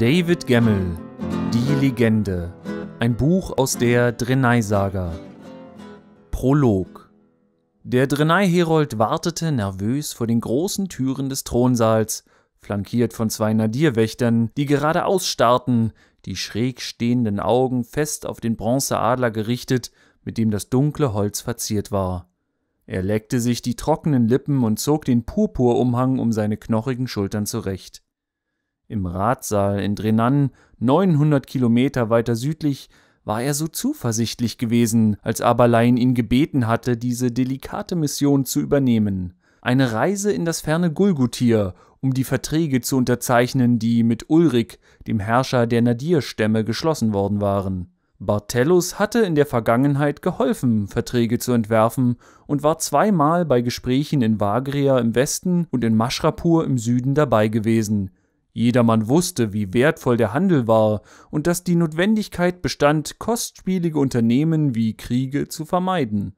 David Gemmel, Die Legende. Ein Buch aus der Drenai-Saga. Prolog. Der Drenai-Herold wartete nervös vor den großen Türen des Thronsaals, flankiert von zwei Nadirwächtern, die geradeaus starrten, die schräg stehenden Augen fest auf den Bronzeadler gerichtet, mit dem das dunkle Holz verziert war. Er leckte sich die trockenen Lippen und zog den Purpurumhang um seine knochigen Schultern zurecht. Im Ratsaal in Drenan, 900 Kilometer weiter südlich, war er so zuversichtlich gewesen, als Aberlein ihn gebeten hatte, diese delikate Mission zu übernehmen. Eine Reise in das ferne Gulgutir, um die Verträge zu unterzeichnen, die mit Ulrik, dem Herrscher der Nadir-Stämme, geschlossen worden waren. Bartellus hatte in der Vergangenheit geholfen, Verträge zu entwerfen und war zweimal bei Gesprächen in Vagria im Westen und in Maschrapur im Süden dabei gewesen, Jedermann wusste, wie wertvoll der Handel war und dass die Notwendigkeit bestand, kostspielige Unternehmen wie Kriege zu vermeiden.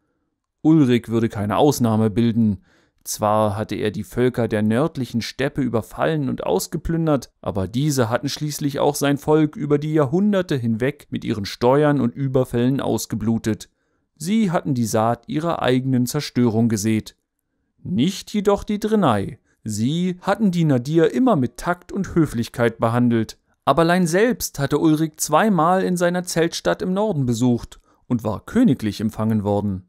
Ulrich würde keine Ausnahme bilden. Zwar hatte er die Völker der nördlichen Steppe überfallen und ausgeplündert, aber diese hatten schließlich auch sein Volk über die Jahrhunderte hinweg mit ihren Steuern und Überfällen ausgeblutet. Sie hatten die Saat ihrer eigenen Zerstörung gesät. Nicht jedoch die Drenai. Sie hatten die Nadir immer mit Takt und Höflichkeit behandelt. Aber Aberlein selbst hatte Ulrich zweimal in seiner Zeltstadt im Norden besucht und war königlich empfangen worden.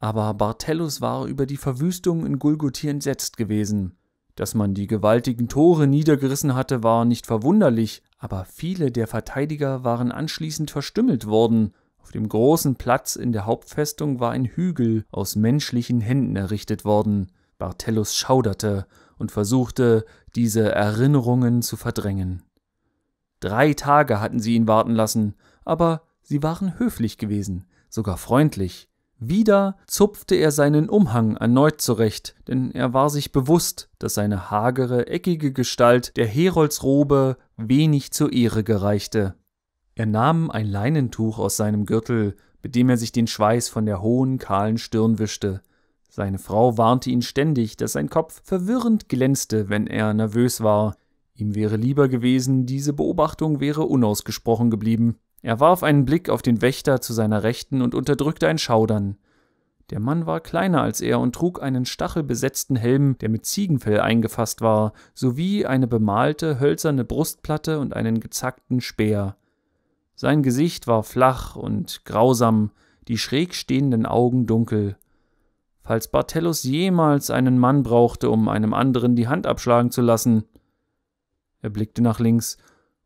Aber Barthellus war über die Verwüstung in Gulguthi entsetzt gewesen. Dass man die gewaltigen Tore niedergerissen hatte, war nicht verwunderlich, aber viele der Verteidiger waren anschließend verstümmelt worden. Auf dem großen Platz in der Hauptfestung war ein Hügel aus menschlichen Händen errichtet worden. Barthellus schauderte und versuchte, diese Erinnerungen zu verdrängen. Drei Tage hatten sie ihn warten lassen, aber sie waren höflich gewesen, sogar freundlich. Wieder zupfte er seinen Umhang erneut zurecht, denn er war sich bewusst, dass seine hagere, eckige Gestalt der Heroldsrobe wenig zur Ehre gereichte. Er nahm ein Leinentuch aus seinem Gürtel, mit dem er sich den Schweiß von der hohen, kahlen Stirn wischte, seine Frau warnte ihn ständig, dass sein Kopf verwirrend glänzte, wenn er nervös war. Ihm wäre lieber gewesen, diese Beobachtung wäre unausgesprochen geblieben. Er warf einen Blick auf den Wächter zu seiner Rechten und unterdrückte ein Schaudern. Der Mann war kleiner als er und trug einen stachelbesetzten Helm, der mit Ziegenfell eingefasst war, sowie eine bemalte hölzerne Brustplatte und einen gezackten Speer. Sein Gesicht war flach und grausam, die schräg stehenden Augen dunkel falls Bartellus jemals einen Mann brauchte, um einem anderen die Hand abschlagen zu lassen. Er blickte nach links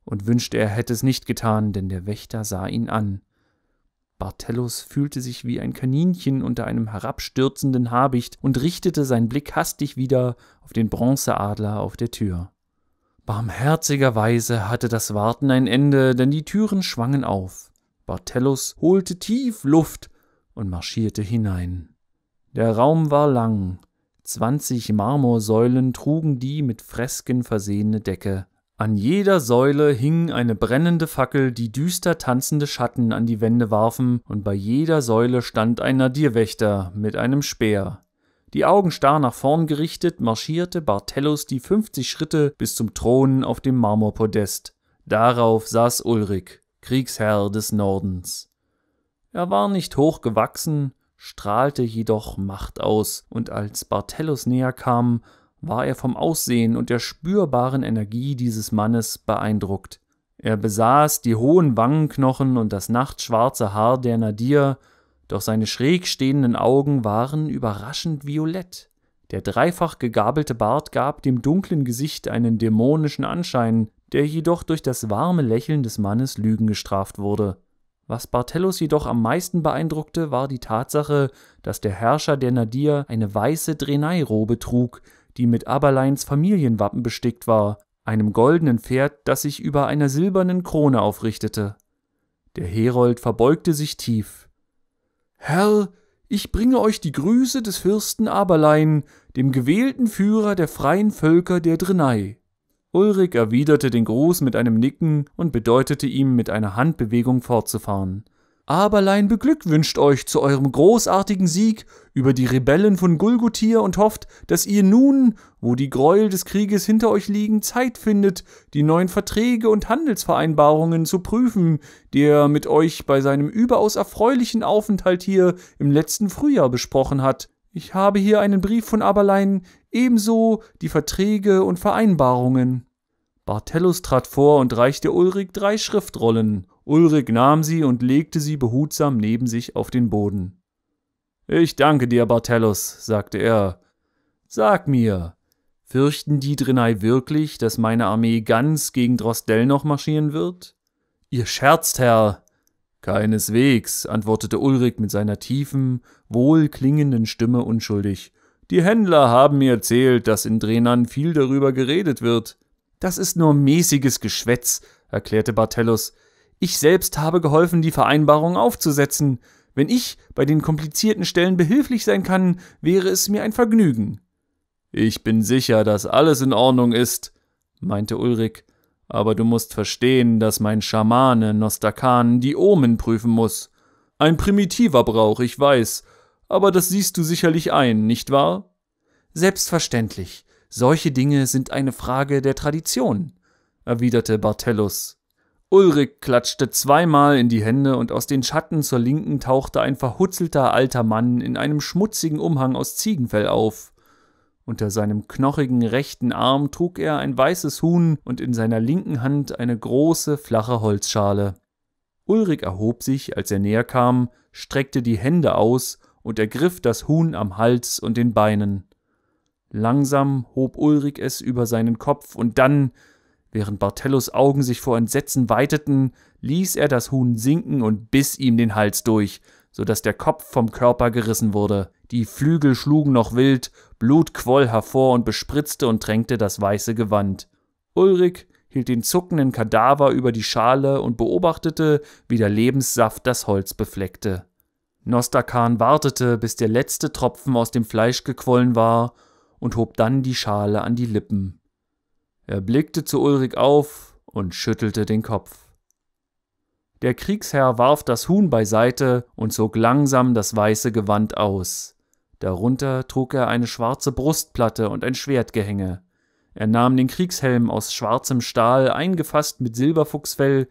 und wünschte, er hätte es nicht getan, denn der Wächter sah ihn an. Bartellus fühlte sich wie ein Kaninchen unter einem herabstürzenden Habicht und richtete seinen Blick hastig wieder auf den Bronzeadler auf der Tür. Barmherzigerweise hatte das Warten ein Ende, denn die Türen schwangen auf. Bartellus holte tief Luft und marschierte hinein. Der Raum war lang, zwanzig Marmorsäulen trugen die mit Fresken versehene Decke. An jeder Säule hing eine brennende Fackel, die düster tanzende Schatten an die Wände warfen, und bei jeder Säule stand ein Nadirwächter mit einem Speer. Die Augen starr nach vorn gerichtet, marschierte Bartellus die fünfzig Schritte bis zum Thron auf dem Marmorpodest. Darauf saß Ulrich, Kriegsherr des Nordens. Er war nicht hoch gewachsen, strahlte jedoch Macht aus, und als Bartellus näher kam, war er vom Aussehen und der spürbaren Energie dieses Mannes beeindruckt. Er besaß die hohen Wangenknochen und das nachtschwarze Haar der Nadir, doch seine schräg stehenden Augen waren überraschend violett. Der dreifach gegabelte Bart gab dem dunklen Gesicht einen dämonischen Anschein, der jedoch durch das warme Lächeln des Mannes Lügen gestraft wurde. Was Bartellus jedoch am meisten beeindruckte, war die Tatsache, dass der Herrscher der Nadir eine weiße Drenairobe trug, die mit Aberleins Familienwappen bestickt war, einem goldenen Pferd, das sich über einer silbernen Krone aufrichtete. Der Herold verbeugte sich tief. Herr, ich bringe euch die Grüße des Fürsten Aberlein, dem gewählten Führer der freien Völker der Drenai. Ulrich erwiderte den Gruß mit einem Nicken und bedeutete ihm mit einer Handbewegung fortzufahren. Aberlein beglückwünscht euch zu eurem großartigen Sieg über die Rebellen von Gulgutir und hofft, dass ihr nun, wo die Gräuel des Krieges hinter euch liegen, Zeit findet, die neuen Verträge und Handelsvereinbarungen zu prüfen, die er mit euch bei seinem überaus erfreulichen Aufenthalt hier im letzten Frühjahr besprochen hat. Ich habe hier einen Brief von Aberlein, ebenso die Verträge und Vereinbarungen. Bartellus trat vor und reichte Ulrich drei Schriftrollen. Ulrich nahm sie und legte sie behutsam neben sich auf den Boden. Ich danke dir, Bartellus, sagte er. Sag mir, fürchten die Drinai wirklich, dass meine Armee ganz gegen Drostell noch marschieren wird? Ihr scherzt, Herr, Keineswegs, antwortete Ulrich mit seiner tiefen, wohlklingenden Stimme unschuldig. Die Händler haben mir erzählt, dass in Drenan viel darüber geredet wird. Das ist nur mäßiges Geschwätz, erklärte Bartellus. Ich selbst habe geholfen, die Vereinbarung aufzusetzen. Wenn ich bei den komplizierten Stellen behilflich sein kann, wäre es mir ein Vergnügen. Ich bin sicher, dass alles in Ordnung ist, meinte Ulrich, aber du musst verstehen, dass mein Schamane Nostakan die Omen prüfen muss. Ein primitiver Brauch, ich weiß, aber das siehst du sicherlich ein, nicht wahr? Selbstverständlich. Solche Dinge sind eine Frage der Tradition, erwiderte Bartellus. Ulrich klatschte zweimal in die Hände und aus den Schatten zur Linken tauchte ein verhutzelter alter Mann in einem schmutzigen Umhang aus Ziegenfell auf. Unter seinem knochigen rechten Arm trug er ein weißes Huhn und in seiner linken Hand eine große, flache Holzschale. Ulrich erhob sich, als er näher kam, streckte die Hände aus und ergriff das Huhn am Hals und den Beinen. Langsam hob Ulrich es über seinen Kopf und dann, während Bartellos Augen sich vor Entsetzen weiteten, ließ er das Huhn sinken und biss ihm den Hals durch, so dass der Kopf vom Körper gerissen wurde. Die Flügel schlugen noch wild, Blut quoll hervor und bespritzte und tränkte das weiße Gewand. Ulrich hielt den zuckenden Kadaver über die Schale und beobachtete, wie der Lebenssaft das Holz befleckte. Nostakan wartete, bis der letzte Tropfen aus dem Fleisch gequollen war, und hob dann die Schale an die Lippen. Er blickte zu Ulrich auf und schüttelte den Kopf. Der Kriegsherr warf das Huhn beiseite und zog langsam das weiße Gewand aus. Darunter trug er eine schwarze Brustplatte und ein Schwertgehänge. Er nahm den Kriegshelm aus schwarzem Stahl, eingefasst mit Silberfuchsfell,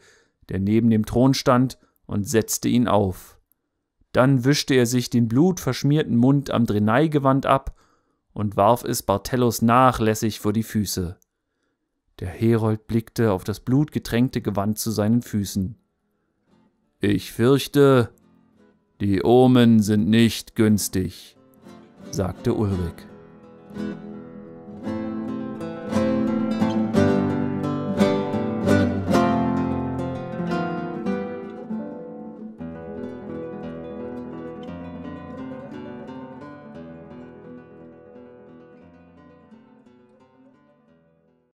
der neben dem Thron stand, und setzte ihn auf. Dann wischte er sich den blutverschmierten Mund am Dreneigewand ab und warf es Bartellus nachlässig vor die Füße. Der Herold blickte auf das blutgetränkte Gewand zu seinen Füßen. Ich fürchte, die Omen sind nicht günstig, sagte Ulrich.